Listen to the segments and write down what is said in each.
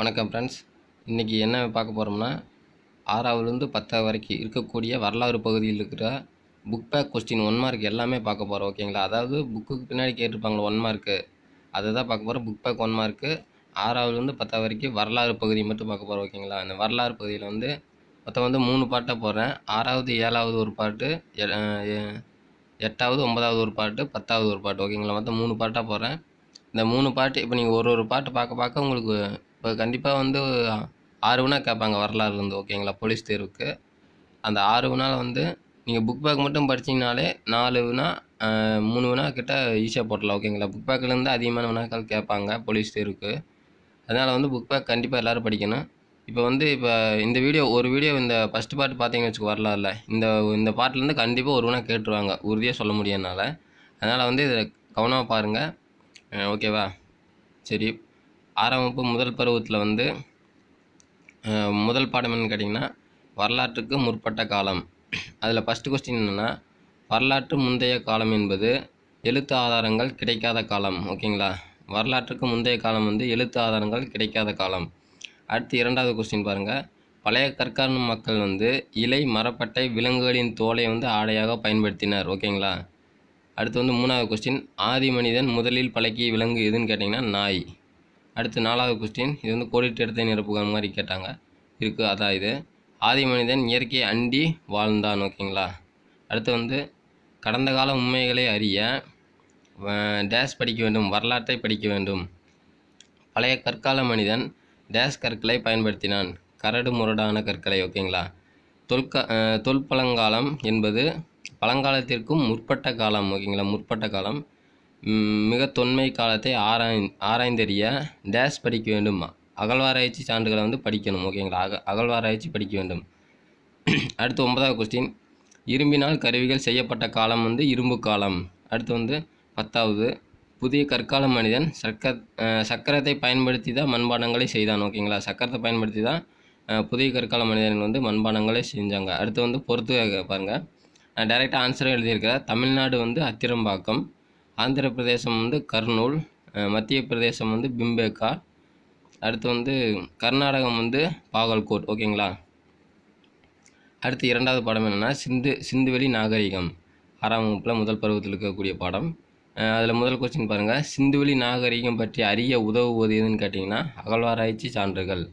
வணக்கம் ஃப்ரெண்ட்ஸ் இன்றைக்கி என்ன பார்க்க போகிறோம்னா ஆறாவதுலேருந்து பத்தாவது வரைக்கும் இருக்கக்கூடிய வரலாறு பகுதியில் இருக்கிற book back question one mark எல்லாமே பார்க்க போகிறோம் ஓகேங்களா அதாவது புக்குக்கு பின்னாடி கேட்டிருப்பாங்களா ஒன் மார்க்கு அதை தான் பார்க்க போகிறோம் புக் பேக் ஒன் மார்க்கு ஆறாவதுலேருந்து பத்தாவது வரைக்கும் வரலாறு பகுதி மட்டும் பார்க்க போகிறோம் ஓகேங்களா அந்த வரலாறு பகுதியில் வந்து மொத்தம் வந்து மூணு பாட்டாக போடுறேன் ஆறாவது ஏழாவது ஒரு பாட்டு எட்டாவது ஒன்பதாவது ஒரு பாட்டு பத்தாவது ஒரு பாட்டு ஓகேங்களா மொத்தம் மூணு பாட்டாக போடுறேன் இந்த மூணு பாட்டு இப்போ நீங்கள் ஒரு ஒரு பாட்டு பார்க்க பார்க்க உங்களுக்கு இப்போ கண்டிப்பாக வந்து ஆறு வினா கேட்பாங்க வரலாறுலேருந்து ஓகேங்களா போலீஸ் தேர்வுக்கு அந்த ஆறு வினாவில் வந்து நீங்கள் புக் பேக் மட்டும் படித்தீங்கனாலே நாலு வினா மூணு வினா கிட்டே ஈஸியாக போட்டலாம் ஓகேங்களா புக் பேக்லேருந்து அதிகமான வினாக்கள் கேட்பாங்க போலீஸ் தேர்வுக்கு அதனால் வந்து புக் பேக் கண்டிப்பாக எல்லோரும் படிக்கணும் இப்போ வந்து இப்போ இந்த வீடியோ ஒரு வீடியோ இந்த ஃபஸ்ட் பார்ட் பார்த்தீங்கன்னு வச்சுக்க வரலாம்ல இந்த இந்த பார்ட்லேருந்து கண்டிப்பாக ஒரு வினா கேட்டுருவாங்க உறுதியாக சொல்ல முடியும் என்னால் அதனால் வந்து இதை கவனமாக பாருங்கள் ஓகேவா சரி ஆரம்பப்பு முதல் பருவத்தில் வந்து முதல் பாடம் என்னன்னு கேட்டிங்கன்னா வரலாற்றுக்கு முற்பட்ட காலம் அதில் ஃபஸ்ட்டு கொஸ்டின் என்னென்னா வரலாற்று முந்தைய காலம் என்பது எழுத்து ஆதாரங்கள் கிடைக்காத காலம் ஓகேங்களா வரலாற்றுக்கு முந்தைய காலம் வந்து எழுத்து ஆதாரங்கள் கிடைக்காத காலம் அடுத்து இரண்டாவது கொஸ்டின் பாருங்கள் பழைய கற்காரண மக்கள் வந்து இலை மரப்பட்டை விலங்குகளின் தோலை வந்து ஆடையாக பயன்படுத்தினர் ஓகேங்களா அடுத்து வந்து மூணாவது கொஸ்டின் ஆதி மனிதன் முதலில் பழக்கிய விலங்கு எதுன்னு கேட்டிங்கன்னா நாய் அடுத்து நாலாவது கொஸ்டின் இது வந்து கோடிட்டு இடத்தை நிரப்புகிற மாதிரி கேட்டாங்க இருக்குது அதான் இது ஆதி மனிதன் இயற்கையை அண்டி வாழ்ந்தான் ஓகேங்களா அடுத்து வந்து கடந்த கால உண்மைகளை அறிய டேஷ் படிக்க வேண்டும் வரலாற்றை படிக்க வேண்டும் பழைய கற்கால மனிதன் டேஷ் கற்களை பயன்படுத்தினான் கரடு முரடான கற்களை ஓகேங்களா தொல்க தொல்பழங்காலம் என்பது பழங்காலத்திற்கும் முற்பட்ட காலம் ஓகேங்களா முற்பட்ட காலம் மிக தொன்மை காலத்தை ஆராய் ஆராய்ந்தறிய டேஸ் படிக்க வேண்டும் அகழ்வாராய்ச்சி சான்றுகளை வந்து படிக்கணும் ஓகேங்களா அக அகழ்வாராய்ச்சி படிக்க வேண்டும் அடுத்து ஒன்பதாவது கொஸ்டின் இரும்பினால் கருவிகள் செய்யப்பட்ட காலம் வந்து இரும்பு காலம் அடுத்து வந்து பத்தாவது புதிய கற்கால மனிதன் சர்க்க சக்கரத்தை பயன்படுத்தி தான் மண்பாண்டங்களை செய்தான் ஓகேங்களா சக்கரத்தை பயன்படுத்தி தான் புதிய கற்கால மனிதன் வந்து மண்பாண்டங்களே செஞ்சாங்க அடுத்து வந்து பொறுத்து பாருங்கள் நான் டைரெக்டாக ஆன்சரும் எழுதியிருக்கிறேன் தமிழ்நாடு வந்து அத்திரம்பாக்கம் ஆந்திர பிரதேசம் வந்து கர்னூல் மத்திய பிரதேசம் வந்து பிம்பேக்கா அடுத்து வந்து கர்நாடகம் வந்து பாகல்கோட் ஓகேங்களா அடுத்து இரண்டாவது பாடம் என்னென்னா சிந்து சிந்துவெளி நாகரிகம் ஆறாம் வகுப்பில் முதல் பருவத்தில் இருக்கக்கூடிய பாடம் அதில் முதல் கொஸ்டின் பாருங்கள் சிந்துவெளி நாகரிகம் பற்றி அறிய உதவுவது எதுன்னு கேட்டிங்கன்னா அகழ்வாராய்ச்சி சான்றுகள்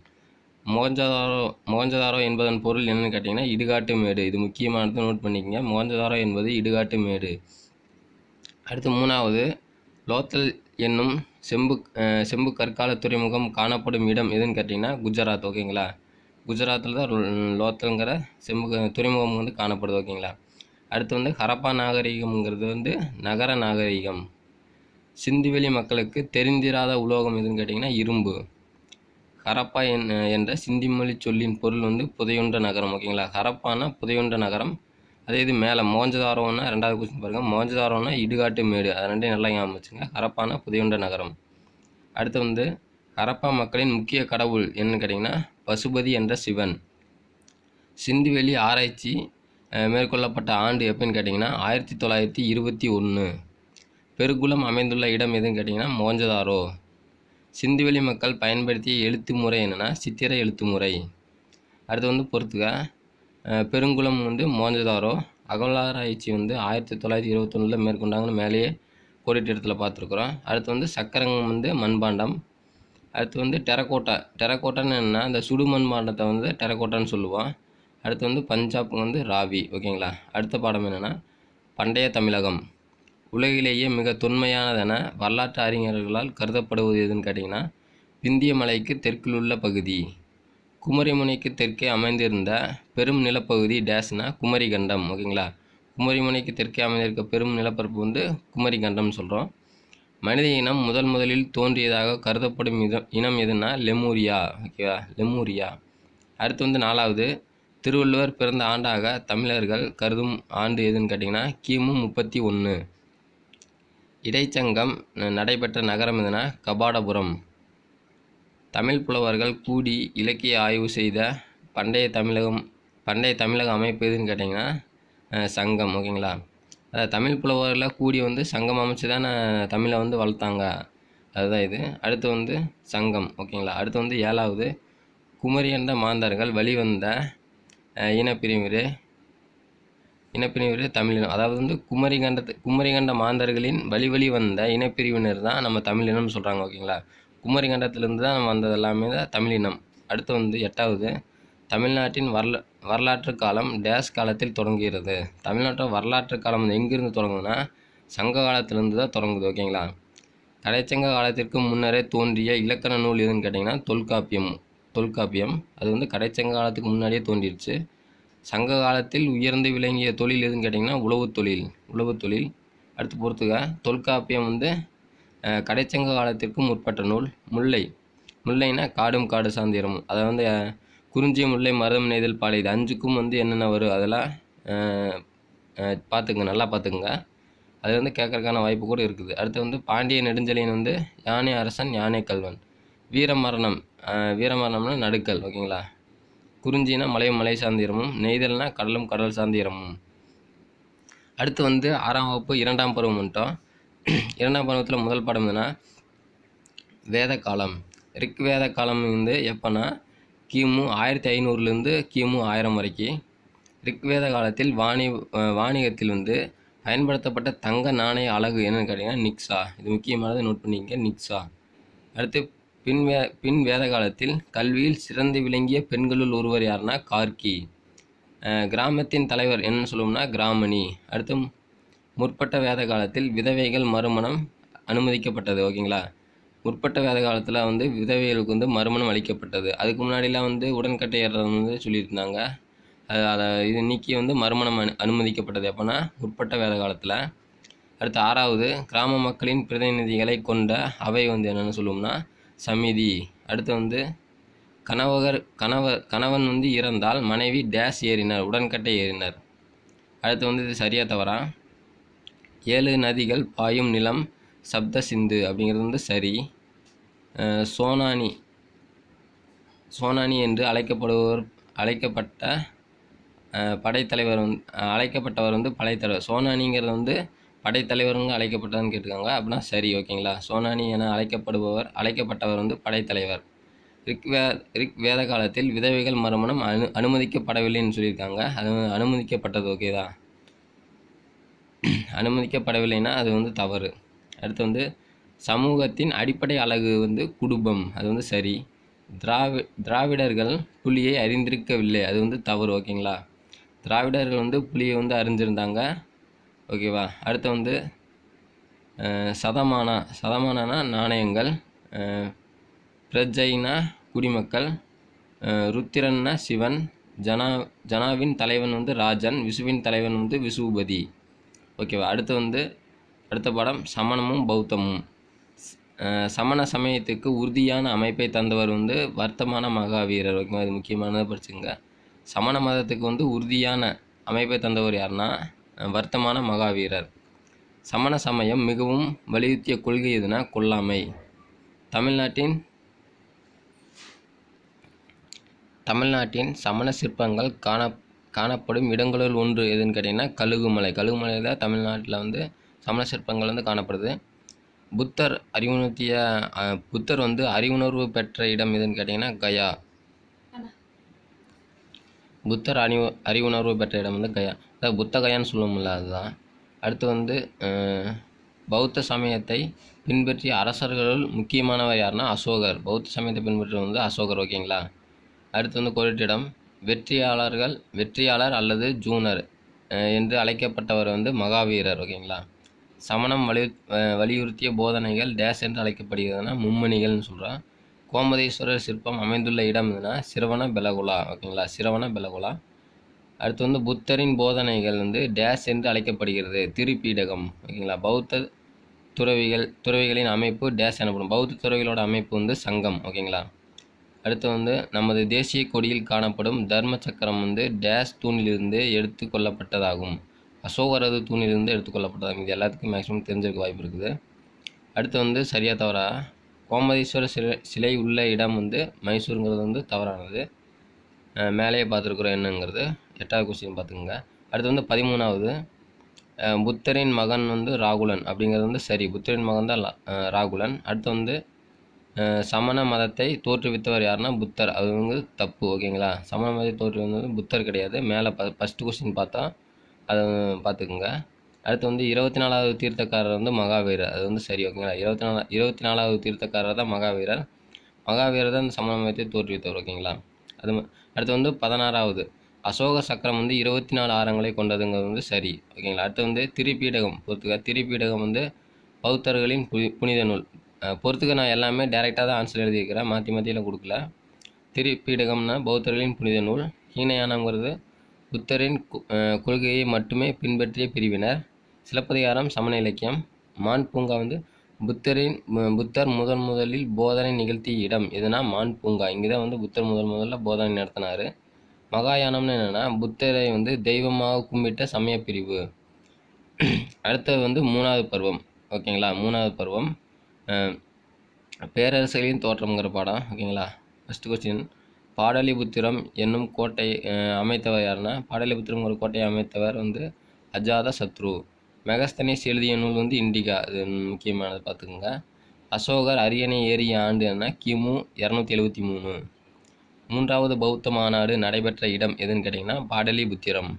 மோகஞ்சதாரோ மோகஞ்சதாரோ என்பதன் பொருள் என்னென்னு கேட்டிங்கன்னா இடுகாட்டு மேடு இது முக்கியமானது நோட் பண்ணிக்கோங்க மோகஞ்சதாரோ என்பது இடுகாட்டு மேடு அடுத்து மூணாவது லோத்தல் என்னும் செம்பு செம்பு கற்கால துறைமுகம் காணப்படும் இடம் எதுன்னு கேட்டிங்கன்னா குஜராத் ஓகேங்களா குஜராத்தில் தான் லோத்தல்ங்கிற செம்பு துறைமுகம் வந்து காணப்படுது ஓகேங்களா அடுத்து வந்து ஹரப்பா நாகரிகம்ங்கிறது வந்து நகர நாகரிகம் சிந்துவெளி மக்களுக்கு தெரிந்திராத உலோகம் எதுன்னு கேட்டிங்கன்னா இரும்பு ஹரப்பா என்ற சிந்தி மொழி சொல்லின் பொருள் வந்து புதையுண்ட நகரம் ஓகேங்களா ஹரப்பானா புதையுண்ட நகரம் அதே இது மேலே மோஞ்சதாரோன்னா ரெண்டாவது கொஸ்டின் பாருங்கள் மோஞ்சதாரோன்னா இடுகாட்டு மேடு அது ரெண்டையும் நல்லா ஞாபகம் வச்சுங்க ஹரப்பானா புதையுண்ட நகரம் அடுத்து வந்து ஹரப்பா மக்களின் முக்கிய கடவுள் என்னன்னு கேட்டிங்கன்னா பசுபதி என்ற சிவன் சிந்துவெளி ஆராய்ச்சி மேற்கொள்ளப்பட்ட ஆண்டு எப்போன்னு கேட்டிங்கன்னா ஆயிரத்தி தொள்ளாயிரத்தி இருபத்தி ஒன்று பெருகுலம் அமைந்துள்ள இடம் எதுன்னு கேட்டிங்கன்னா மோஞ்சதாரோ சிந்துவெளி மக்கள் பயன்படுத்திய எழுத்து முறை என்னென்னா சித்திர எழுத்து முறை அடுத்து வந்து பொறுத்துக்க பெருங்குளம் வந்து மோஞ்சதாரோ அகலாராய்ச்சி வந்து ஆயிரத்தி தொள்ளாயிரத்தி இருபத்தொன்னில் மேற்கொண்டாங்கன்னு மேலேயே கோடிட்டு இடத்துல பார்த்துருக்குறோம் அடுத்து வந்து சக்கரங்கம் வந்து மண்பாண்டம் அடுத்து வந்து டெரக்கோட்டா டெரக்கோட்டான்னு என்னென்னா அந்த சுடு மண்பாண்டத்தை வந்து டெரக்கோட்டான்னு சொல்லுவோம் அடுத்து வந்து பஞ்சாப் வந்து ராவி ஓகேங்களா அடுத்த பாடம் என்னென்னா பண்டைய தமிழகம் உலகிலேயே மிக தொன்மையானதென வரலாற்று அறிஞர்களால் கருதப்படுவது எதுன்னு கேட்டிங்கன்னா பிந்திய மலைக்கு தெற்கில் உள்ள பகுதி குமரிமுனைக்கு தெற்கே அமைந்திருந்த பெரும் நிலப்பகுதி டேஸ்னா குமரி கண்டம் ஓகேங்களா குமரிமுனைக்கு தெற்கே அமைந்திருக்க பெரும் நிலப்பரப்பு வந்து குமரி கண்டம் சொல்கிறோம் மனித இனம் முதல் முதலில் தோன்றியதாக கருதப்படும் இனம் எதுனா லெமூரியா ஓகேவா லெமூரியா அடுத்து வந்து நாலாவது திருவள்ளுவர் பிறந்த ஆண்டாக தமிழர்கள் கருதும் ஆண்டு எதுன்னு கேட்டிங்கன்னா கிமு முப்பத்தி ஒன்று இடைச்சங்கம் நடைபெற்ற நகரம் எதுனா கபாடபுரம் தமிழ் புலவர்கள் கூடி இலக்கிய ஆய்வு செய்த பண்டைய தமிழகம் பண்டைய தமிழக அமைப்பு எதுன்னு கேட்டிங்கன்னா சங்கம் ஓகேங்களா அதாவது தமிழ் புலவர்களாக கூடி வந்து சங்கம் அமைச்சு தானே தமிழை வந்து வளர்த்தாங்க அதுதான் இது அடுத்து வந்து சங்கம் ஓகேங்களா அடுத்து வந்து ஏழாவது குமரியண்ட மாந்தர்கள் வழிவந்த இனப்பிரிவிரு இனப்பிரிவர் தமிழினம் அதாவது வந்து குமரிகண்டத்து குமரிகண்ட மாந்தர்களின் வழி வழி வந்த இனப்பிரிவினர் தான் நம்ம தமிழினம்னு சொல்கிறாங்க ஓகேங்களா குமரி கண்டத்திலிருந்து தான் வந்தது எல்லாமே தமிழினம் அடுத்து வந்து எட்டாவது தமிழ்நாட்டின் வரல வரலாற்று காலம் டேஸ் காலத்தில் தொடங்குகிறது தமிழ்நாட்டோட வரலாற்று காலம் வந்து எங்கேருந்து தொடங்குன்னா சங்க காலத்திலேருந்து தான் தொடங்குது ஓகேங்களா கடைச்சங்க காலத்திற்கு முன்னரே தோன்றிய இலக்கண நூல் எதுன்னு கேட்டிங்கன்னா தொல்காப்பியம் தொல்காப்பியம் அது வந்து கடைச்சங்க காலத்துக்கு முன்னாடியே தோன்றிடுச்சு சங்க காலத்தில் உயர்ந்து விளங்கிய தொழில் எதுன்னு கேட்டிங்கன்னா உழவு தொழில் உழவு தொழில் அடுத்து பொறுத்துக்க தொல்காப்பியம் வந்து கடைச்சங்க காலத்திற்கும் முற்பட்ட நூல் முல்லை முல்லைனா காடும் காடு சாந்திரமும் அதை வந்து குறிஞ்சி முல்லை மருதம் நெய்தல் பாலை இது அஞ்சுக்கும் வந்து என்னென்ன வரும் அதெல்லாம் பார்த்துங்க நல்லா பார்த்துக்குங்க அது வந்து கேட்கறதுக்கான வாய்ப்பு கூட இருக்குது அடுத்து வந்து பாண்டிய நெடுஞ்சலியன் வந்து யானை அரசன் யானை கல்வன் வீரமரணம் வீரமரணம்னா நடுக்கல் ஓகேங்களா குறிஞ்சினா மலையும் மலை சாந்திரமும் நெய்தல்னா கடலும் கடல் சாந்திரமும் அடுத்து வந்து ஆறாம் வகுப்பு இரண்டாம் பருவம் வந்துட்டோம் இரண்டாம் பருவத்தில் முதல் பாடம் என்னன்னா வேத காலம் ரிக் வேத காலம் வந்து எப்போன்னா கிமு ஆயிரத்தி ஐநூறுலேருந்து கிமு ஆயிரம் வரைக்கும் வேத காலத்தில் வாணி வாணிகத்தில் வந்து பயன்படுத்தப்பட்ட தங்க நாணய அழகு என்னென்னு கேட்டிங்கன்னா நிக்ஸா இது முக்கியமானது நோட் பண்ணிக்க நிக்ஸா அடுத்து பின் வே பின் வேத காலத்தில் கல்வியில் சிறந்து விளங்கிய பெண்களுள் ஒருவர் யாருன்னா கார்கி கிராமத்தின் தலைவர் என்னன்னு சொல்லுவோம்னா கிராமணி அடுத்து முற்பட்ட வேத காலத்தில் விதவைகள் மறுமணம் அனுமதிக்கப்பட்டது ஓகேங்களா முற்பட்ட வேத காலத்தில் வந்து விதவைகளுக்கு வந்து மறுமணம் அளிக்கப்பட்டது அதுக்கு முன்னாடிலாம் வந்து உடன்கட்டை ஏறுறது வந்து சொல்லியிருந்தாங்க அதை இது நீக்கி வந்து மறுமணம் அனு அனுமதிக்கப்பட்டது எப்போனா முற்பட்ட வேத காலத்தில் அடுத்து ஆறாவது கிராம மக்களின் பிரதிநிதிகளை கொண்ட அவை வந்து என்னென்னு சொல்லுவோம்னா சமிதி அடுத்து வந்து கணவகர் கணவ கணவன் வந்து இறந்தால் மனைவி டேஷ் ஏறினார் உடன்கட்டை ஏறினார் அடுத்து வந்து இது சரியாக தவறா ஏழு நதிகள் பாயும் நிலம் சப்த சிந்து அப்படிங்கிறது வந்து சரி சோனானி சோனானி என்று அழைக்கப்படுவோர் அழைக்கப்பட்ட படைத்தலைவர் வந்து அழைக்கப்பட்டவர் வந்து படைத்தலைவர் சோனானிங்கிறது வந்து படைத்தலைவருங்க அழைக்கப்பட்டதுன்னு கேட்டிருக்காங்க அப்படின்னா சரி ஓகேங்களா சோனானி என அழைக்கப்படுபவர் அழைக்கப்பட்டவர் வந்து படைத்தலைவர் ரிக் வே ரிக் வேத காலத்தில் விதவைகள் மறுமணம் அனு அனுமதிக்கப்படவில்லைன்னு சொல்லியிருக்காங்க அது அனுமதிக்கப்பட்டது ஓகே தான் அனுமதிக்கப்படவில்லைன்னா அது வந்து தவறு அடுத்து வந்து சமூகத்தின் அடிப்படை அழகு வந்து குடும்பம் அது வந்து சரி திராவி திராவிடர்கள் புலியை அறிந்திருக்கவில்லை அது வந்து தவறு ஓகேங்களா திராவிடர்கள் வந்து புலியை வந்து அறிஞ்சிருந்தாங்க ஓகேவா அடுத்து வந்து சதமானா சதமானனா நாணயங்கள் பிரஜைனா குடிமக்கள் ருத்திரன்னா சிவன் ஜனா ஜனாவின் தலைவன் வந்து ராஜன் விசுவின் தலைவன் வந்து விசுபதி ஓகேவா அடுத்து வந்து அடுத்த பாடம் சமணமும் பௌத்தமும் சமண சமயத்துக்கு உறுதியான அமைப்பை தந்தவர் வந்து வர்த்தமான மகாவீரர் ஓகேவா அது முக்கியமானதை படிச்சுங்க சமண மதத்துக்கு வந்து உறுதியான அமைப்பை தந்தவர் யாருன்னா வர்த்தமான மகாவீரர் சமண சமயம் மிகவும் வலியுறுத்திய கொள்கை எதுனா கொல்லாமை தமிழ்நாட்டின் தமிழ்நாட்டின் சமண சிற்பங்கள் காண காணப்படும் இடங்களுள் ஒன்று எதுன்னு கேட்டிங்கன்னா கழுகுமலை கழுகுமலை தான் தமிழ்நாட்டில் வந்து சமண சிற்பங்கள் வந்து காணப்படுது புத்தர் அறிவுணர்த்திய புத்தர் வந்து அறிவுணர்வு பெற்ற இடம் எதுன்னு கேட்டிங்கன்னா கயா புத்தர் அறிவு அறிவுணர்வு பெற்ற இடம் வந்து கயா அதாவது புத்த கயான்னு சொல்லுவோம்ல அதுதான் அடுத்து வந்து பௌத்த சமயத்தை பின்பற்றிய அரசர்களுள் முக்கியமானவர் யாருன்னா அசோகர் பௌத்த சமயத்தை பின்பற்றுவது வந்து அசோகர் ஓகேங்களா அடுத்து வந்து கோரிட்டிடம் வெற்றியாளர்கள் வெற்றியாளர் அல்லது ஜூனர் என்று அழைக்கப்பட்டவர் வந்து மகாவீரர் ஓகேங்களா சமணம் வலியு வலியுறுத்திய போதனைகள் டேஸ் என்று அழைக்கப்படுகிறதுனா மும்மணிகள்னு சொல்கிறான் கோமதேஸ்வரர் சிற்பம் அமைந்துள்ள இடம் எதுனா சிரவண பெலகுலா ஓகேங்களா சிரவண பெலகுலா அடுத்து வந்து புத்தரின் போதனைகள் வந்து டேஸ் என்று அழைக்கப்படுகிறது திருப்பீடகம் ஓகேங்களா பௌத்த துறவிகள் துறவிகளின் அமைப்பு டேஸ் எனப்படும் பௌத்த துறவிகளோட அமைப்பு வந்து சங்கம் ஓகேங்களா அடுத்து வந்து நமது தேசிய கொடியில் காணப்படும் தர்ம சக்கரம் வந்து டேஷ் தூணிலிருந்து எடுத்து கொள்ளப்பட்டதாகும் அசோகரது தூணிலிருந்து கொள்ளப்பட்டதாகும் இது எல்லாத்துக்கும் மேக்ஸிமம் தெரிஞ்சிருக்க வாய்ப்பு இருக்குது அடுத்து வந்து சரியாக தவறா கோமதீஸ்வரர் சிலை சிலை உள்ள இடம் வந்து மைசூருங்கிறது வந்து தவறானது மேலேயே பார்த்துருக்குறோம் என்னங்கிறது எட்டாவது கொஸ்டின் பார்த்துக்குங்க அடுத்து வந்து பதிமூணாவது புத்தரின் மகன் வந்து ராகுலன் அப்படிங்கிறது வந்து சரி புத்தரின் மகன் தான் ராகுலன் அடுத்து வந்து சமண மதத்தை தோற்றுவித்தவர் யாருன்னா புத்தர் அது வந்து தப்பு ஓகேங்களா சமண மதத்தை தோற்றுவித்தது புத்தர் கிடையாது மேலே ப ஃபஸ்ட்டு கொஸ்டின் பார்த்தா அதை பார்த்துக்குங்க அடுத்து வந்து இருபத்தி நாலாவது தீர்த்தக்காரர் வந்து மகாவீரர் அது வந்து சரி ஓகேங்களா இருபத்தி நாலா இருபத்தி நாலாவது தீர்த்தக்காரர் தான் மகாவீரர் மகாவீரர் தான் சமண மதத்தை தோற்றுவித்தவர் ஓகேங்களா அது அடுத்து வந்து பதினாறாவது அசோக சக்கரம் வந்து இருபத்தி நாலு ஆரங்களை கொண்டதுங்கிறது வந்து சரி ஓகேங்களா அடுத்து வந்து திரிபீடகம் பொறுத்துக்க திரிபீடகம் வந்து பௌத்தர்களின் புனித நூல் பொறுத்துக்கு நான் எல்லாமே டேரெக்டாக தான் ஆன்சர் எழுதியிருக்கிறேன் மாற்றி மாற்றியில் கொடுக்கல திரிப்பீடகம்னா பௌத்தர்களின் புனித நூல் ஹீனயானங்கிறது புத்தரின் கொள்கையை மட்டுமே பின்பற்றிய பிரிவினர் சிலப்பதிகாரம் சமண இலக்கியம் மான் பூங்கா வந்து புத்தரின் புத்தர் முதன் முதலில் போதனை நிகழ்த்திய இடம் எதுனா மான் பூங்கா இங்கே தான் வந்து புத்தர் முதல் முதல்ல போதனை நடத்தினார் மகாயானம்னு என்னென்னா புத்தரை வந்து தெய்வமாக கும்பிட்ட சமய பிரிவு அடுத்தது வந்து மூணாவது பருவம் ஓகேங்களா மூணாவது பருவம் பேரரசுகளின் தோற்றம்ங்கிற பாடம் ஓகேங்களா ஃபஸ்ட்டு கொஸ்டின் பாடலிபுத்திரம் என்னும் கோட்டை அமைத்தவர் யாருன்னா ஒரு கோட்டையை அமைத்தவர் வந்து அஜாத சத்ரு மெகஸ்தனிஸ் எழுதிய நூல் வந்து இண்டிகா அது முக்கியமானது பார்த்துக்கோங்க அசோகர் அரியணை ஏறிய ஆண்டு என்ன கிமு இரநூத்தி எழுபத்தி மூணு மூன்றாவது பௌத்த மாநாடு நடைபெற்ற இடம் எதுன்னு கேட்டிங்கன்னா பாடலிபுத்திரம்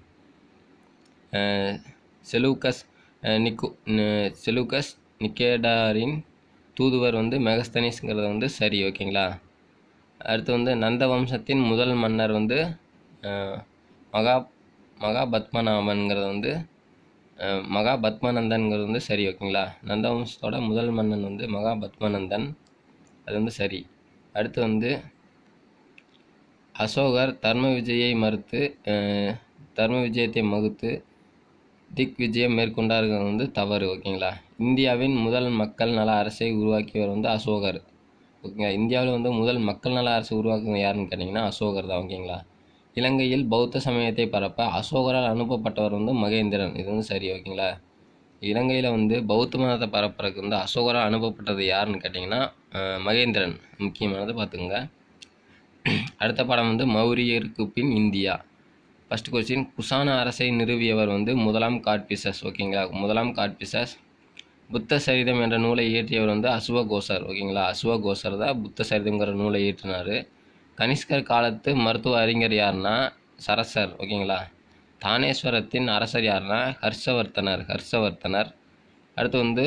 செலூக்கஸ் நிக்கு செலூக்கஸ் நிக்கேடாரின் தூதுவர் வந்து மெகஸ்தனிஸ்ங்கிறது வந்து சரி ஓகேங்களா அடுத்து வந்து நந்த வம்சத்தின் முதல் மன்னர் வந்து மகா பத்மநாபன்கிறது வந்து பத்மநந்தன்கிறது வந்து சரி ஓகேங்களா நந்த வம்சத்தோட முதல் மன்னன் வந்து மகாபத்மநந்தன் அது வந்து சரி அடுத்து வந்து அசோகர் தர்ம விஜயை மறுத்து தர்ம விஜயத்தை மகுத்து திக் விஜயம் மேற்கொண்டார்கள் வந்து தவறு ஓகேங்களா இந்தியாவின் முதல் மக்கள் நல அரசை உருவாக்கியவர் வந்து அசோகர் ஓகேங்களா இந்தியாவில் வந்து முதல் மக்கள் நல அரசு உருவாக்குனது யாருன்னு கேட்டிங்கன்னா அசோகர் தான் ஓகேங்களா இலங்கையில் பௌத்த சமயத்தை பரப்ப அசோகரால் அனுப்பப்பட்டவர் வந்து மகேந்திரன் இது வந்து சரி ஓகேங்களா இலங்கையில் வந்து பௌத்த மதத்தை பரப்புறதுக்கு வந்து அசோகரால் அனுப்பப்பட்டது யாருன்னு கேட்டிங்கன்னா மகேந்திரன் முக்கியமானது பார்த்துக்கோங்க அடுத்த படம் வந்து மௌரியருக்கு பின் இந்தியா ஃபஸ்ட் கொஸ்டின் குசான அரசை நிறுவியவர் வந்து முதலாம் காட்பிசஸ் ஓகேங்களா முதலாம் காட்பிசஸ் புத்த சரிதம் என்ற நூலை இயற்றியவர் வந்து அசுவ கோசர் ஓகேங்களா அசுவ கோசர் தான் புத்த சரிதம்ங்கிற நூலை இயற்றினார் கனிஷ்கர் காலத்து மருத்துவ அறிஞர் யாருன்னா சரசர் ஓகேங்களா தானேஸ்வரத்தின் அரசர் யாருன்னா ஹர்ஷவர்த்தனர் ஹர்ஷவர்த்தனர் அடுத்து வந்து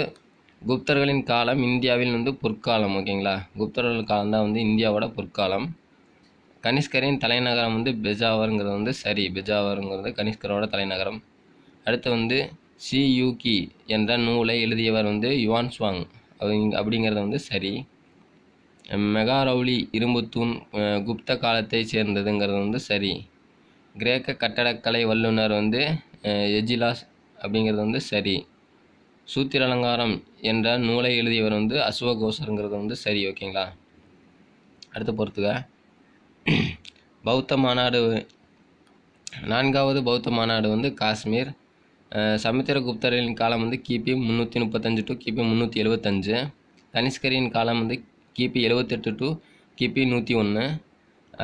குப்தர்களின் காலம் இந்தியாவில் வந்து பொற்காலம் ஓகேங்களா குப்தர்கள் காலம் தான் வந்து இந்தியாவோட பொற்காலம் கனிஷ்கரின் தலைநகரம் வந்து பெஜாவருங்கிறது வந்து சரி பெஜாவருங்கிறது கனிஷ்கரோட தலைநகரம் அடுத்து வந்து சி யூகி என்ற நூலை எழுதியவர் வந்து யுவான் சுவாங் அப்படிங்கிறது வந்து சரி மெகாரவுலி இரும்புத்தூண் குப்த காலத்தை சேர்ந்ததுங்கிறது வந்து சரி கிரேக்க கட்டடக்கலை வல்லுநர் வந்து எஜிலாஸ் அப்படிங்கிறது வந்து சரி சூத்திர அலங்காரம் என்ற நூலை எழுதியவர் வந்து அசுவகோசருங்கிறது வந்து சரி ஓகேங்களா அடுத்து பொறுத்துக்க பௌத்த மாநாடு நான்காவது பௌத்த மாநாடு வந்து காஷ்மீர் சமுத்திர குப்தர்களின் காலம் வந்து கிபி முந்நூற்றி முப்பத்தஞ்சு டு கிபி முந்நூற்றி எழுபத்தஞ்சு தனிஷ்கரியின் காலம் வந்து கிபி எழுபத்தெட்டு டு கிபி நூற்றி ஒன்று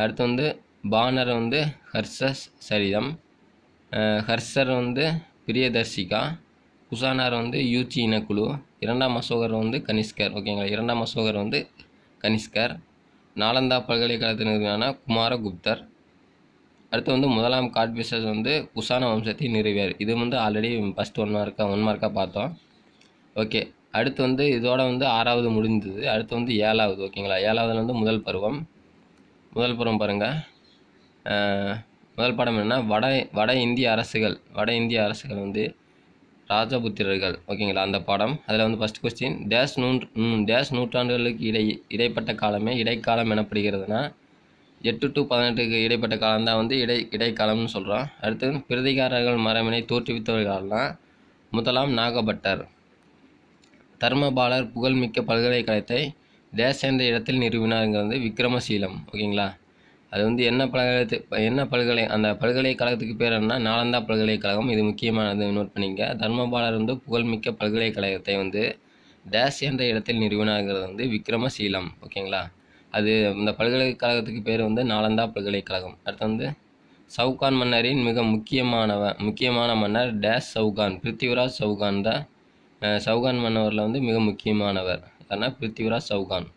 அடுத்து வந்து பானர் வந்து ஹர்ஷஸ் சரிதம் ஹர்ஷர் வந்து பிரியதர்ஷிகா குசானார் வந்து யூச்சி இனக்குழு இரண்டாம் அசோகர் வந்து கனிஷ்கர் ஓகேங்களா இரண்டாம் அசோகர் வந்து கனிஷ்கர் நாலந்தா பல்கலைக்கழகத்தினருக்கான குமாரகுப்தர் அடுத்து வந்து முதலாம் காட்பிசஸ் வந்து குசான வம்சத்தை நிறுவியார் இது வந்து ஆல்ரெடி ஃபஸ்ட் ஒன் மார்க்காக ஒன் மார்க்காக பார்த்தோம் ஓகே அடுத்து வந்து இதோட வந்து ஆறாவது முடிந்தது அடுத்து வந்து ஏழாவது ஓகேங்களா ஏழாவதுல வந்து முதல் பருவம் முதல் பருவம் பாருங்கள் முதல் படம் என்னென்னா வட வட இந்திய அரசுகள் வட இந்திய அரசுகள் வந்து ராஜபுத்திரர்கள் ஓகேங்களா அந்த படம் அதில் வந்து ஃபஸ்ட் கொஸ்டின் டேஷ் நூன் டேஷ் நூற்றாண்டுகளுக்கு இடை இடைப்பட்ட காலமே இடைக்காலம் எனப்படுகிறதுனா எட்டு டு பதினெட்டுக்கு இடைப்பட்ட காலம் தான் வந்து இடை இடைக்காலம்னு சொல்கிறோம் அடுத்து பிரதிகாரர்கள் மரபினை தோற்றுவித்தவர்கள்லாம் முதலாம் நாகபட்டர் தர்மபாலர் புகழ்மிக்க பல்கலைக்கழகத்தை தேசந்த இடத்தில் நிறுவினாருங்கிறது விக்ரமசீலம் ஓகேங்களா அது வந்து என்ன பல்கலை என்ன பல்கலை அந்த பல்கலைக்கழகத்துக்கு பேர் என்ன நாலந்தா பல்கலைக்கழகம் இது முக்கியமானது நோட் பண்ணிங்க தர்மபாலர் வந்து புகழ்மிக்க பல்கலைக்கழகத்தை வந்து டேஷ் என்ற இடத்தில் நிறுவினாருங்கிறது வந்து விக்ரமசீலம் ஓகேங்களா அது இந்த பல்கலைக்கழகத்துக்கு பேர் வந்து நாலந்தா பல்கலைக்கழகம் அடுத்து வந்து சவுகான் மன்னரின் மிக முக்கியமானவ முக்கியமான மன்னர் டேஷ் சவுகான் பிருத்திவிராஜ் சவுகான் தான் சவுகான் மன்னவரில் வந்து மிக முக்கியமானவர் அதனால் பிருத்திவிராஜ் சவுகான்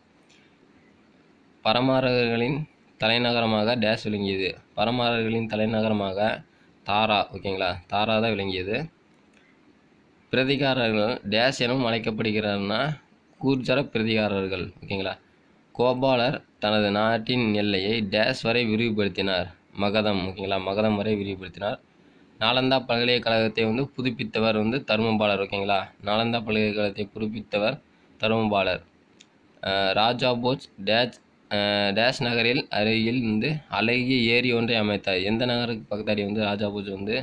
பரமாரர்களின் தலைநகரமாக டேஷ் விளங்கியது பரமாரர்களின் தலைநகரமாக தாரா ஓகேங்களா தாரா தான் விளங்கியது பிரதிகாரர்கள் டேஸ் எனவும் அழைக்கப்படுகிறார்னா கூர்ஜர பிரதிகாரர்கள் ஓகேங்களா கோபாலர் தனது நாட்டின் எல்லையை டேஸ் வரை விரிவுபடுத்தினார் மகதம் ஓகேங்களா மகதம் வரை விரிவுபடுத்தினார் நாலந்தா பல்கலைக்கழகத்தை வந்து புதுப்பித்தவர் வந்து தருமபாலர் ஓகேங்களா நாலந்தா பல்கலைக்கழகத்தை புதுப்பித்தவர் தருமபாலர் ராஜா போஜ் டேஸ் டேஷ் நகரில் அருகில் வந்து அழகிய ஏரி ஒன்றை அமைத்தார் எந்த நகருக்கு பக்கத்தாடி வந்து ராஜா போஜ் வந்து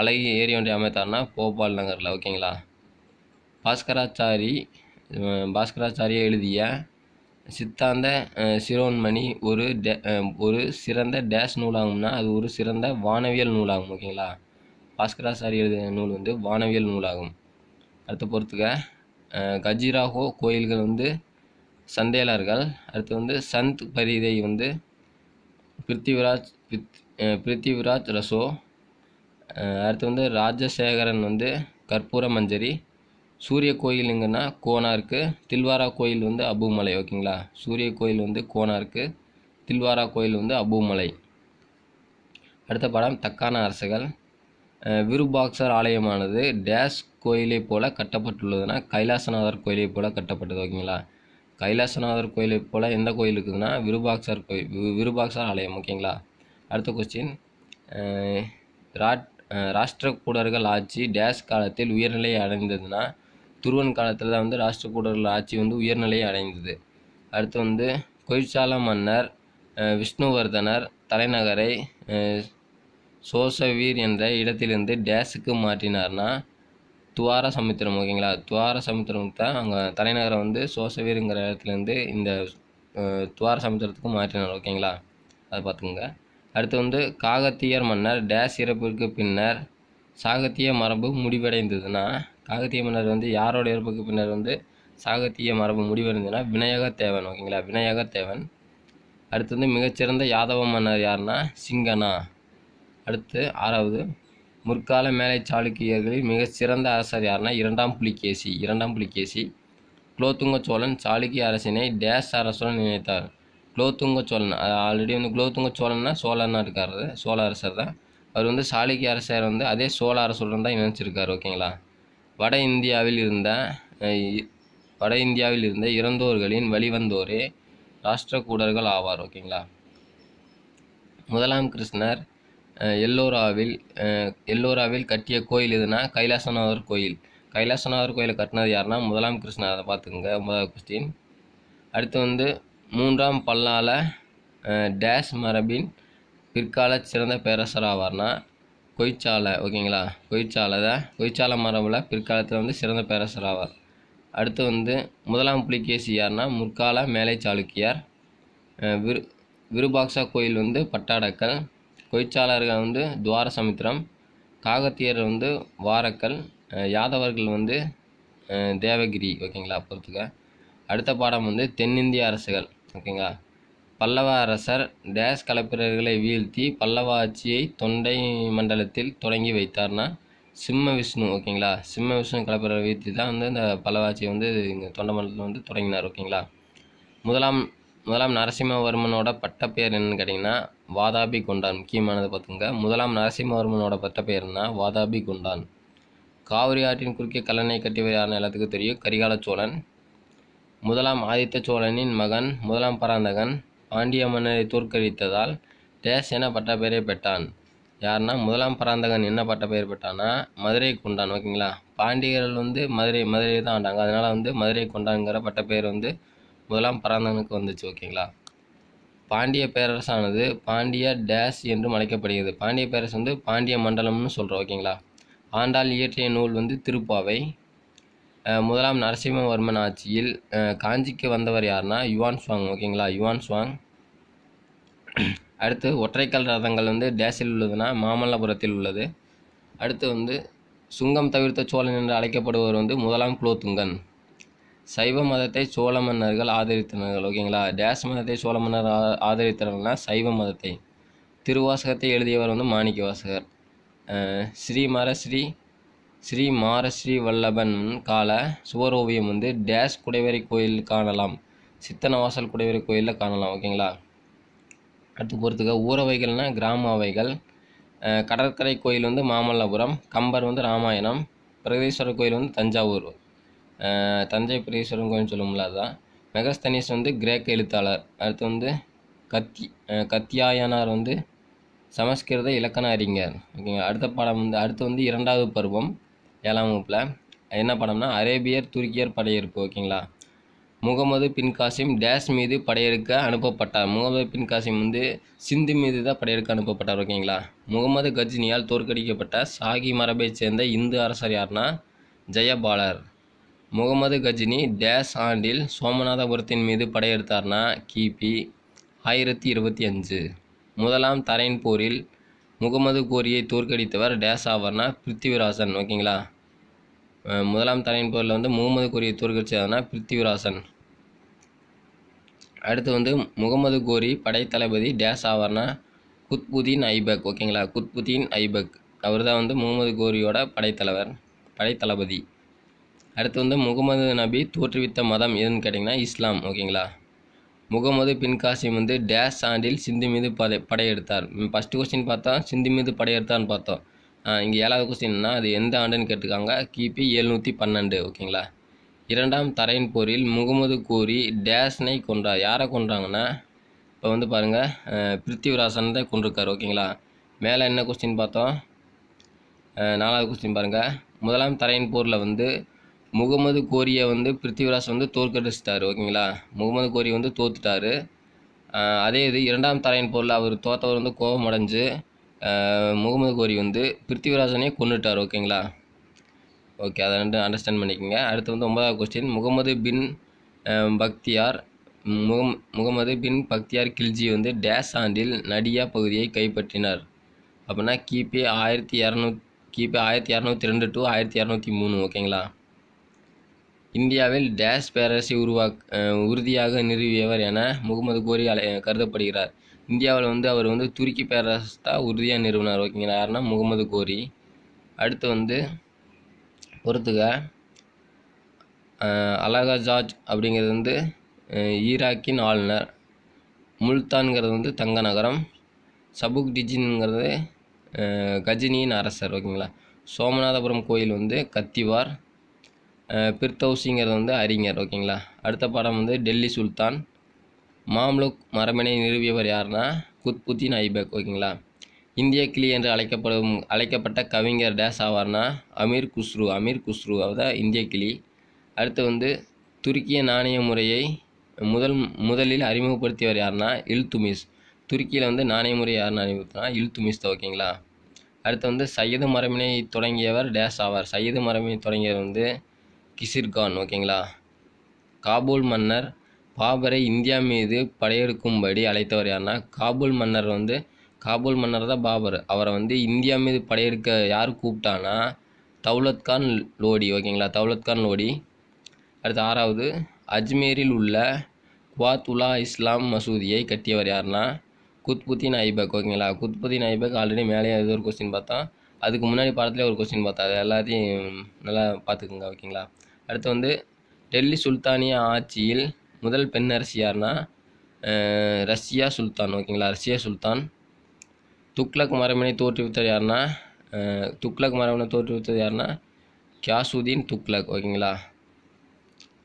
அழகிய ஏரி ஒன்றை அமைத்தார்னா போபால் நகரில் ஓகேங்களா பாஸ்கராச்சாரி பாஸ்கராச்சாரியை எழுதிய சித்தாந்த சிரோன்மணி ஒரு டே ஒரு சிறந்த டேஸ் நூலாகும்னா அது ஒரு சிறந்த வானவியல் நூலாகும் ஓகேங்களா பாஸ்கராச்சாரி எழுதின நூல் வந்து வானவியல் நூலாகும் அடுத்து பொறுத்துக்க கஜிராஹோ கோயில்கள் வந்து சந்தேலர்கள் அடுத்து வந்து சந்த் பரிதை வந்து பிருத்திவிராஜ் பித் பிருத்திவிராஜ் ரசோ அடுத்து வந்து ராஜசேகரன் வந்து கற்பூர மஞ்சரி சூரிய கோயிலுங்கன்னா கோனா இருக்குது தில்வாரா கோயில் வந்து அபுமலை ஓகேங்களா சூரிய கோயில் வந்து கோனா இருக்குது தில்வாரா கோயில் வந்து அபுமலை அடுத்த படம் தக்கான அரசுகள் விருபாக்சர் ஆலயமானது டேஷ் கோயிலை போல கட்டப்பட்டுள்ளதுன்னா கைலாசநாதர் கோயிலை போல கட்டப்பட்டது ஓகேங்களா கைலாசநாதர் கோயிலை போல் எந்த கோயில் இருக்குதுன்னா விருபாக்சர் கோயில் விருபாக்சர் ஆலயம் ஓகேங்களா அடுத்த கொஸ்டின் ராட் ராஷ்டிரக்கூடர்கள் ஆட்சி டேஷ் காலத்தில் உயர்நிலை அடைந்ததுன்னா துருவன் காலத்தில் தான் வந்து ராஷ்டிரகூடர்கள் ஆட்சி வந்து உயர்நிலையை அடைந்தது அடுத்து வந்து கொய்சால மன்னர் விஷ்ணுவர்தனர் தலைநகரை சோசவீர் என்ற இடத்திலிருந்து டேஸுக்கு மாற்றினார்னா துவார சமுத்திரம் ஓகேங்களா துவார சமுத்திரம் தான் அங்கே தலைநகரை வந்து சோசவீருங்கிற இடத்துலேருந்து இந்த துவார சமுத்திரத்துக்கு மாற்றினார் ஓகேங்களா அதை பார்த்துக்கோங்க அடுத்து வந்து காகத்தியர் மன்னர் டேஸ் இறப்பிற்கு பின்னர் சாகத்திய மரபு முடிவடைந்ததுன்னா காகத்திய மன்னர் வந்து யாரோட இறப்புக்கு பின்னர் வந்து சாகத்திய மரபு முடிவடைந்ததுன்னா விநாயக தேவன் ஓகேங்களா விநாயக தேவன் அடுத்து வந்து மிகச்சிறந்த யாதவ மன்னர் யாருன்னா சிங்கனா அடுத்து ஆறாவது முற்கால மேலை சாளுக்கியர்களில் மிகச்சிறந்த அரசர் யாருன்னா இரண்டாம் புலிகேசி இரண்டாம் புலிகேசி குலோத்துங்க சோழன் சாளுக்கிய அரசினை டேஷ் அரசுடன் நினைத்தார் குலோத்துங்க சோழன் ஆல்ரெடி வந்து குலோத்துங்க சோழன்னா சோழனாக இருக்கார் சோழ அரசர் தான் அவர் வந்து சாளுக்கிய அரசர் வந்து அதே சோழ அரசுடன் தான் நினைச்சிருக்காரு ஓகேங்களா வட இந்தியாவில் இருந்த வட இந்தியாவில் இருந்த இறந்தோர்களின் வழிவந்தோரே ராஷ்டிரகூடர்கள் ஆவார் ஓகேங்களா முதலாம் கிருஷ்ணர் எல்லோராவில் எல்லோராவில் கட்டிய கோயில் எதுனா கைலாசநாதர் கோயில் கைலாசநாதர் கோயிலை கட்டினது யாருன்னா முதலாம் கிருஷ்ணர் அதை பார்த்துக்குங்க முதல் கொஸ்டின் அடுத்து வந்து மூன்றாம் பல்லால டேஷ் மரபின் பிற்கால சிறந்த பேரரசர் ஆவார்னா கொய்ச்சாலை ஓகேங்களா கொய்ச்சாலை தான் கொய்ச்சாலை மரபில் பிற்காலத்தில் வந்து சிறந்த பேரரசர் ஆவார் அடுத்து வந்து முதலாம் புலிகேசி யார்னா முற்கால மேலை சாளுக்கியார் விரு விருபாக்சா கோயில் வந்து பட்டாடக்கல் கொய்ச்சாளர்கள் வந்து துவார சமுத்திரம் காகத்தியர் வந்து வாரக்கல் யாதவர்கள் வந்து தேவகிரி ஓகேங்களா பொறுத்துக்க அடுத்த பாடம் வந்து தென்னிந்திய அரசுகள் ஓகேங்களா பல்லவ அரசர் டேஸ் கலப்பிரர்களை வீழ்த்தி பல்லவ ஆட்சியை தொண்டை மண்டலத்தில் தொடங்கி வைத்தார்னா சிம்ம விஷ்ணு ஓகேங்களா சிம்ம விஷ்ணு கலப்பிரர் வீழ்த்தி தான் வந்து இந்த பல்லவ ஆட்சியை வந்து இங்கே தொண்டை மண்டலத்தில் வந்து தொடங்கினார் ஓகேங்களா முதலாம் முதலாம் நரசிம்மவர்மனோட பட்டப்பெயர் என்னன்னு கேட்டிங்கன்னா வாதாபி குண்டான் முக்கியமானதை பார்த்துங்க முதலாம் நரசிம்மவர்மனோட பட்டப்பெயர்னா வாதாபி குண்டான் காவிரி ஆற்றின் குறுக்கே கல்லணை யாருன்னு எல்லாத்துக்கும் தெரியும் கரிகால சோழன் முதலாம் ஆதித்த சோழனின் மகன் முதலாம் பராந்தகன் பாண்டிய மன்னரை தோற்கடித்ததால் டேஸ் என பட்டப்பெயரை பெற்றான் யாருன்னா முதலாம் பராந்தகன் என்ன பட்டப்பெயர் பெற்றான்னா மதுரை கொண்டான் ஓகேங்களா பாண்டியர்கள் வந்து மதுரை மதுரை தான் ஆண்டாங்க அதனால் வந்து மதுரை கொண்டாங்கிற பட்டப்பெயர் வந்து முதலாம் பராந்தகனுக்கு வந்துச்சு ஓகேங்களா பாண்டிய பேரரசானது பாண்டிய டேஸ் என்றும் அழைக்கப்படுகிறது பாண்டிய பேரரசு வந்து பாண்டிய மண்டலம்னு சொல்கிறோம் ஓகேங்களா ஆண்டாள் இயற்றிய நூல் வந்து திருப்பாவை முதலாம் நரசிம்மவர்மன் ஆட்சியில் காஞ்சிக்கு வந்தவர் யாருன்னா யுவான் சுவாங் ஓகேங்களா யுவான் சுவாங் அடுத்து ஒற்றைக்கல் ரதங்கள் வந்து டேஸில் உள்ளதுன்னா மாமல்லபுரத்தில் உள்ளது அடுத்து வந்து சுங்கம் தவிர்த்த சோழன் என்று அழைக்கப்படுவர் வந்து முதலாம் குலோத்துங்கன் சைவ மதத்தை சோழ மன்னர்கள் ஆதரித்தனர்கள் ஓகேங்களா டேஸ் மதத்தை சோழ மன்னர் ஆதரித்தனர்னா சைவ மதத்தை திருவாசகத்தை எழுதியவர் வந்து மாணிக்க வாசகர் ஸ்ரீமர ஸ்ரீ ஸ்ரீ மாரஸ்ரீ வல்லபன் கால ஓவியம் வந்து டேஸ் குடைவரை கோயில் காணலாம் சித்தனவாசல் குடைவரை கோயிலில் காணலாம் ஓகேங்களா அடுத்து பொறுத்துக்க ஊரவைகள்னால் கிராம அவைகள் கடற்கரை கோயில் வந்து மாமல்லபுரம் கம்பர் வந்து ராமாயணம் பிரகதீஸ்வரர் கோயில் வந்து தஞ்சாவூர் தஞ்சை பிரகதீஸ்வரன் கோயில்னு சொல்லுவோம்ல அதுதான் மெகஸ்தனிஸ் வந்து கிரேக்க எழுத்தாளர் அடுத்து வந்து கத்தி கத்தியாயனார் வந்து சமஸ்கிருத இலக்கண அறிஞர் ஓகேங்களா அடுத்த பாடம் வந்து அடுத்து வந்து இரண்டாவது பருவம் ஏழாம் வகுப்பில் என்ன படம்னா அரேபியர் துருக்கியர் படையெடுப்பு ஓகேங்களா முகமது பின் காசிம் டேஷ் மீது படையெடுக்க அனுப்பப்பட்டார் முகமது பின் காசிம் வந்து சிந்து மீது தான் படையெடுக்க அனுப்பப்பட்டார் ஓகேங்களா முகமது கஜினியால் தோற்கடிக்கப்பட்ட சாகி மரபைச் சேர்ந்த இந்து அரசர் யார்னா ஜெயபாலர் முகமது கஜினி டேஷ் ஆண்டில் சோமநாதபுரத்தின் மீது படையெடுத்தார்னா கிபி ஆயிரத்தி இருபத்தி அஞ்சு முதலாம் தரையின் போரில் முகமது கோரியை தோற்கடித்தவர் டேஸ் ஆவார்னா பிருத்திவிராசன் ஓகேங்களா முதலாம் தலையின் போரில் வந்து முகமது கோரியை தோற்கடிச்சதுனா பிருத்திவிராசன் அடுத்து வந்து முகமது கோரி படைத்தளபதி டேஸ் ஆவார்னா குத்புதீன் ஐபக் ஓகேங்களா குத்புதீன் ஐபக் அவர் தான் வந்து முகமது கோரியோட படைத்தலைவர் படைத்தளபதி அடுத்து வந்து முகமது நபி தோற்றுவித்த மதம் எதுன்னு கேட்டிங்கன்னா இஸ்லாம் ஓகேங்களா முகமது பின் காசிம் வந்து டேஷ் ஆண்டில் சிந்து மீது படை படையெடுத்தார் ஃபஸ்ட்டு கொஸ்டின் பார்த்தா சிந்து மீது படையெடுத்தான்னு பார்த்தோம் இங்கே ஏழாவது கொஸ்டின்னா அது எந்த ஆண்டுன்னு கேட்டுக்காங்க கிபி எழுநூற்றி பன்னெண்டு ஓகேங்களா இரண்டாம் தரையின் போரில் முகமது கூறி டேஷ்னை கொன்றா யாரை கொன்றாங்கன்னா இப்போ வந்து பாருங்கள் பிருத்திவிராசன் தான் கொண்டிருக்கார் ஓகேங்களா மேலே என்ன கொஸ்டின் பார்த்தோம் நாலாவது கொஸ்டின் பாருங்கள் முதலாம் தரையின் போரில் வந்து முகமது கோரியை வந்து பிருத்திவிராஜ் வந்து தோற்கடிச்சிட்டார் ஓகேங்களா முகமது கோரி வந்து தோத்துட்டார் அதே இது இரண்டாம் தரையின் பொருள் அவர் தோத்தவர் வந்து கோபம் அடைஞ்சு முகமது கோரி வந்து பிருத்திவிராஜனே கொண்டுட்டார் ஓகேங்களா ஓகே அதை ரெண்டு அண்டர்ஸ்டாண்ட் பண்ணிக்கோங்க அடுத்து வந்து ஒன்பதாவது கொஸ்டின் முகமது பின் பக்தியார் முகம் முகமது பின் பக்தியார் கில்ஜி வந்து டேஸ் ஆண்டில் நடியா பகுதியை கைப்பற்றினார் அப்படின்னா கிபி ஆயிரத்தி இரநூத் கிபி ஆயிரத்தி இரநூத்தி ரெண்டு டு ஆயிரத்தி இரநூத்தி மூணு ஓகேங்களா இந்தியாவில் டேஷ் பேரரசை உருவாக் உறுதியாக நிறுவியவர் என முகமது கோரி அழை கருதப்படுகிறார் இந்தியாவில் வந்து அவர் வந்து துருக்கி பேரரசு தான் உறுதியாக நிறுவினார் ஓகேங்களா யாருன்னா முகமது கோரி அடுத்து வந்து பொறுத்துக அலகா ஜார்ஜ் அப்படிங்கிறது வந்து ஈராக்கின் ஆளுநர் முல்தான்கிறது வந்து தங்க நகரம் சபுக் டிஜின்ங்கிறது கஜினியின் அரசர் ஓகேங்களா சோமநாதபுரம் கோயில் வந்து கத்திவார் பிர்தௌசிங்கிறது வந்து அறிஞர் ஓகேங்களா அடுத்த படம் வந்து டெல்லி சுல்தான் மாம்லுக் மரபினை நிறுவியவர் யாருன்னா குத்புத்தீன் ஐபக் ஓகேங்களா இந்திய கிளி என்று அழைக்கப்படும் அழைக்கப்பட்ட கவிஞர் டேஸ் ஆவார்னா அமீர் குஸ்ரு அமீர் குஸ்ரு தான் இந்திய கிளி அடுத்து வந்து துருக்கிய நாணய முறையை முதல் முதலில் அறிமுகப்படுத்தியவர் யாருன்னா இல்துமிஸ் துருக்கியில் வந்து நாணய முறை யாருன்னு அறிமுகப்படுத்தினா இல்துமிஸ் தான் ஓகேங்களா அடுத்து வந்து சையது மரபினை தொடங்கியவர் டேஸ் ஆவார் சையது மரபினை தொடங்கியவர் வந்து கிசிர்கான் ஓகேங்களா காபூல் மன்னர் பாபரை இந்தியா மீது படையெடுக்கும்படி அழைத்தவர் யாருன்னா காபூல் மன்னர் வந்து காபூல் மன்னர் தான் பாபர் அவரை வந்து இந்தியா மீது படையெடுக்க யார் கூப்பிட்டான்னா தௌலத்கான் லோடி ஓகேங்களா தௌலத்கான் லோடி அடுத்து ஆறாவது அஜ்மீரில் உள்ள குவாத்துலா இஸ்லாம் மசூதியை கட்டியவர் யாருன்னா குத்புத்தீன் ஐபக் ஓகேங்களா குத்புத்தீன் ஐபக் ஆல்ரெடி மேலே ஏதோ ஒரு கொஸ்டின் பார்த்தா அதுக்கு முன்னாடி படத்துலேயே ஒரு கொஸ்டின் பார்த்தா அது எல்லாத்தையும் நல்லா பார்த்துக்குங்க ஓகேங்களா அடுத்து வந்து டெல்லி சுல்தானிய ஆட்சியில் முதல் பெண் அரசி ரஷ்யா சுல்தான் ஓகேங்களா ரஷ்யா சுல்தான் துக்ளக் மரபினை தோற்றுவித்தவர் யாருன்னா துக்ளக் மரபினை தோற்றுவித்தது யார்னா கியாசுதீன் துக்ளக் ஓகேங்களா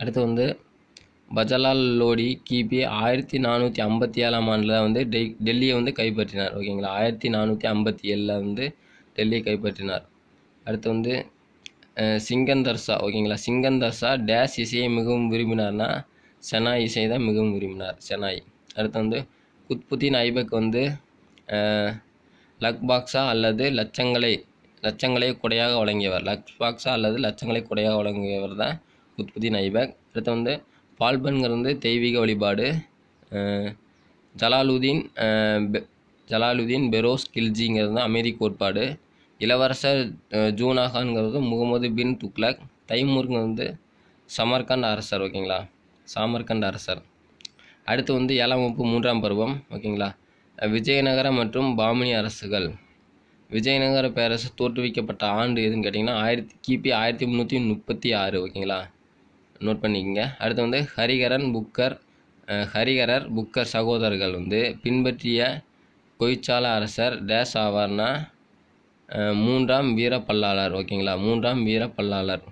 அடுத்து வந்து பஜலால் லோடி கிபி ஆயிரத்தி நானூற்றி ஐம்பத்தி ஏழாம் ஆண்டில் வந்து டெ டெல்லியை வந்து கைப்பற்றினார் ஓகேங்களா ஆயிரத்தி நானூற்றி ஐம்பத்தி ஏழில் வந்து டெல்லியை கைப்பற்றினார் அடுத்து வந்து சிங்கந்தர்சா ஓகேங்களா சிங்கந்தர்சா டேஷ் இசையை மிகவும் விரும்பினார்னா செனாய் இசையை தான் மிகவும் விரும்பினார் செனாய் அடுத்து வந்து குத்புத்தின் ஐபக் வந்து லக் பாக்ஸா அல்லது லட்சங்களை லட்சங்களை கொடையாக வழங்கியவர் லக் பாக்ஸா அல்லது லட்சங்களை கொடையாக வழங்கியவர் தான் குத்புத்தின் ஐபக் அடுத்து வந்து பால்பன்கிறது வந்து தெய்வீக வழிபாடு ஜலாலுதீன் ஜலாலுதீன் பெரோஸ் கில்ஜிங்கிறது தான் அமைதி கோட்பாடு இளவரசர் ஜூனாகான்ங்கிறது முகமது பின் துக்லக் தைமூருங்க வந்து சமர்கண்ட் அரசர் ஓகேங்களா சமர்கண்ட் அரசர் அடுத்து வந்து ஏழாம் வகுப்பு மூன்றாம் பருவம் ஓகேங்களா விஜயநகர மற்றும் பாமினி அரசுகள் விஜயநகர பேரரசு தோற்றுவிக்கப்பட்ட ஆண்டு எதுன்னு கேட்டிங்கன்னா ஆயிரத்தி கிபி ஆயிரத்தி முந்நூற்றி முப்பத்தி ஆறு ஓகேங்களா நோட் பண்ணிக்கோங்க அடுத்து வந்து ஹரிகரன் புக்கர் ஹரிகரர் புக்கர் சகோதரர்கள் வந்து பின்பற்றிய கொய்ச்சால அரசர் டேஸ் ஆவார்னா மூன்றாம் வீரப்பல்லாளர் ஓகேங்களா மூன்றாம் வீரப்பல்லாளர்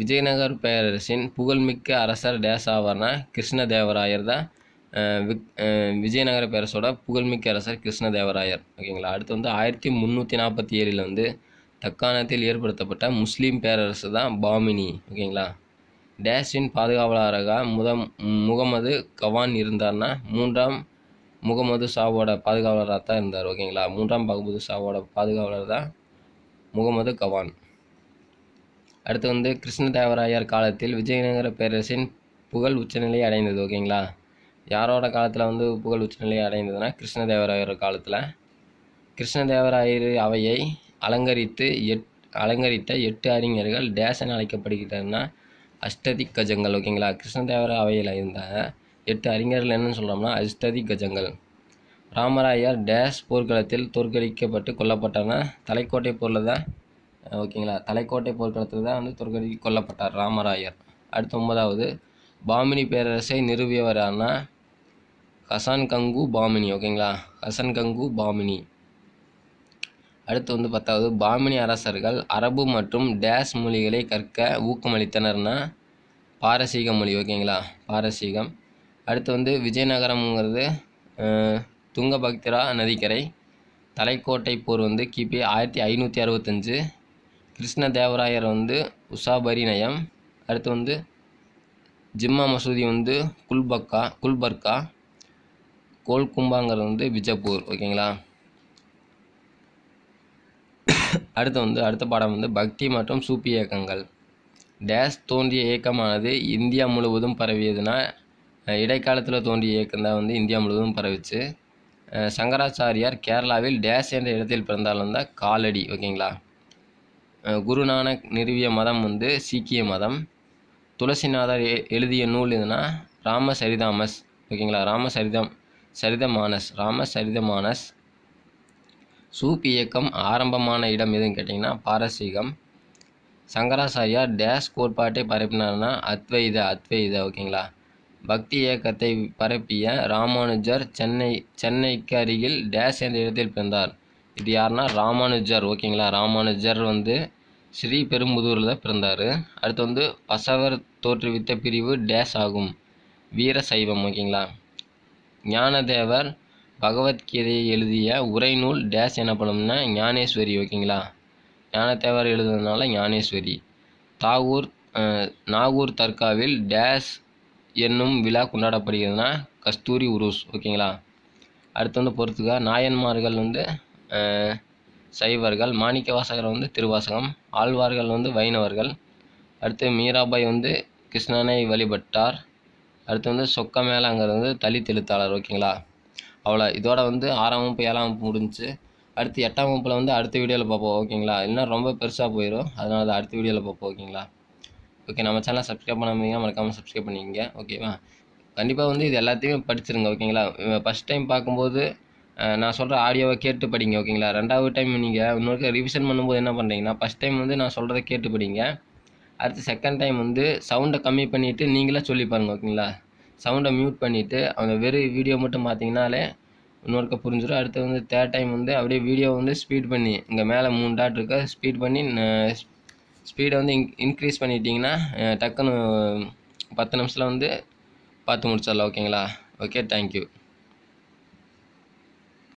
விஜயநகர் பேரரசின் புகழ்மிக்க அரசர் டேஸ் ஆவார்னா கிருஷ்ணதேவராயர் தான் விக் விஜயநகர பேரரசோட புகழ்மிக்க அரசர் கிருஷ்ணதேவராயர் ஓகேங்களா அடுத்து வந்து ஆயிரத்தி முந்நூற்றி நாற்பத்தி ஏழில் வந்து தக்காணத்தில் ஏற்படுத்தப்பட்ட முஸ்லீம் பேரரசு தான் பாமினி ஓகேங்களா டேஷின் பாதுகாவலராக முத முகமது கவான் இருந்தார்னா மூன்றாம் முகமது ஷாவோட பாதுகாவலராக தான் இருந்தார் ஓகேங்களா மூன்றாம் பகமது ஷாவோட பாதுகாவலர் தான் முகமது கவான் அடுத்து வந்து கிருஷ்ணதேவராயர் காலத்தில் விஜயநகர பேரரசின் புகழ் உச்சநிலையை அடைந்தது ஓகேங்களா யாரோட காலத்தில் வந்து புகழ் உச்சநிலையை அடைந்ததுன்னா கிருஷ்ணதேவராயர் காலத்தில் கிருஷ்ணதேவராயர் அவையை அலங்கரித்து எட் அலங்கரித்த எட்டு அறிஞர்கள் டேசன் அழைக்கப்படுகிறார்னா அஷ்டதி கஜங்கள் ஓகேங்களா கிருஷ்ணதேவர அவையில் இருந்த எட்டு அறிஞர்கள் என்னன்னு சொல்கிறோம்னா அஷ்டதி கஜங்கள் ராமராயர் டேஷ் போர்க்களத்தில் தோற்கடிக்கப்பட்டு கொல்லப்பட்டார்னா தலைக்கோட்டை போரில் தான் ஓகேங்களா தலைக்கோட்டை போர்க்களத்தில் தான் வந்து தோற்கடி கொல்லப்பட்டார் ராமராயர் அடுத்து ஒன்பதாவது பாமினி பேரரசை நிறுவியவரான யார்னா ஹசான் கங்கு பாமினி ஓகேங்களா ஹசன் கங்கு பாமினி அடுத்து வந்து பத்தாவது பாமினி அரசர்கள் அரபு மற்றும் டேஷ் மொழிகளை கற்க ஊக்கமளித்தனர்னா பாரசீக மொழி ஓகேங்களா பாரசீகம் அடுத்து வந்து விஜயநகரம்ங்கிறது துங்கபக்திரா நதிக்கரை தலைக்கோட்டை போர் வந்து கிபி ஆயிரத்தி ஐநூற்றி அறுபத்தஞ்சு கிருஷ்ண தேவராயர் வந்து உஷாபரி நயம் அடுத்து வந்து ஜிம்மா மசூதி வந்து குல்பக்கா குல்பர்கா கோல்கும்பாங்கிறது வந்து பிஜப்பூர் ஓகேங்களா அடுத்து வந்து அடுத்த பாடம் வந்து பக்தி மற்றும் சூப்பி இயக்கங்கள் டேஸ் தோன்றிய இயக்கமானது இந்தியா முழுவதும் பரவியதுன்னா இடைக்காலத்தில் தோன்றிய தான் வந்து இந்தியா முழுவதும் பரவிச்சு சங்கராச்சாரியார் கேரளாவில் டேஸ் என்ற இடத்தில் பிறந்தாலும் தான் காலடி ஓகேங்களா குருநானக் நிறுவிய மதம் வந்து சீக்கிய மதம் துளசிநாதர் எழுதிய நூல் எதுனா ராம சரிதாமஸ் ஓகேங்களா ராம சரிதம் சரிதமானஸ் ராம சரிதமானஸ் சூப் இயக்கம் ஆரம்பமான இடம் எதுன்னு கேட்டிங்கன்னா பாரசீகம் சங்கராச்சாரியார் டேஸ் கோட்பாட்டை பரப்பினார்னா அத்வைத அத்வைத ஓகேங்களா பக்தி இயக்கத்தை பரப்பிய ராமானுஜர் சென்னை சென்னைக்கு அருகில் டேஷ் என்ற இடத்தில் பிறந்தார் இது யாருன்னா ராமானுஜர் ஓகேங்களா ராமானுஜர் வந்து ஸ்ரீ பெரும்புதூரில் தான் பிறந்தார் அடுத்து வந்து பசவர் தோற்றுவித்த பிரிவு டேஷ் ஆகும் வீர சைவம் ஓகேங்களா ஞானதேவர் பகவத்கீதையை எழுதிய உரைநூல் டேஷ் எனப்படும்னா ஞானேஸ்வரி ஓகேங்களா ஞானதேவர் எழுதுனதுனால ஞானேஸ்வரி தாகூர் நாகூர் தர்காவில் டேஷ் என்னும் விழா கொண்டாடப்படுகிறதுனா கஸ்தூரி உருஸ் ஓகேங்களா அடுத்து வந்து பொறுத்துக்கா நாயன்மார்கள் வந்து சைவர்கள் மாணிக்க வாசகர் வந்து திருவாசகம் ஆழ்வார்கள் வந்து வைணவர்கள் அடுத்து மீராபாய் வந்து கிருஷ்ணனை வழிபட்டார் அடுத்து வந்து சொக்க மேலாங்கிறது வந்து தலித் எழுத்தாளர் ஓகேங்களா அவ்வளோ இதோட வந்து ஆறாம் வகுப்பு ஏழாம் வகுப்பு முடிஞ்சு அடுத்து எட்டாம் வகுப்பில் வந்து அடுத்த வீடியோவில் பார்ப்போம் ஓகேங்களா இல்லைன்னா ரொம்ப பெருசாக போயிடும் அதனால் அடுத்த வீடியோவில் பார்ப்போம் ஓகேங்களா ஓகே நம்ம சேனல் சப்ஸ்கிரைப் பண்ணாமல் மறக்காமல் சப்ஸ்கிரைப் பண்ணிக்கங்க ஓகேவா கண்டிப்பாக வந்து இது எல்லாத்தையும் படிச்சிருங்க ஓகேங்களா ஃபஸ்ட் டைம் பார்க்கும்போது நான் சொல்கிற ஆடியோவை கேட்டு படிங்க ஓகேங்களா ரெண்டாவது டைம் நீங்கள் இன்னொரு ரிவிஷன் பண்ணும்போது என்ன பண்ணுறீங்கன்னா ஃபஸ்ட் டைம் வந்து நான் சொல்கிறத கேட்டு படிங்க அடுத்து செகண்ட் டைம் வந்து சவுண்டை கம்மி பண்ணிவிட்டு நீங்களே சொல்லி பாருங்கள் ஓகேங்களா சவுண்டை மியூட் பண்ணிவிட்டு அவங்க வெறும் வீடியோ மட்டும் பார்த்தீங்கனாலே இன்னொருக்க புரிஞ்சிடும் அடுத்து வந்து தேர்ட் டைம் வந்து அப்படியே வீடியோ வந்து ஸ்பீட் பண்ணி இங்கே மேலே மூணு டாட் இருக்க ஸ்பீட் பண்ணி ஸ்பீடை வந்து இன் இன்க்ரீஸ் பண்ணிட்டீங்கன்னா டக்குன்னு பத்து நிமிஷத்தில் வந்து பார்த்து முடிச்சிடலாம் ஓகேங்களா ஓகே தேங்க்யூ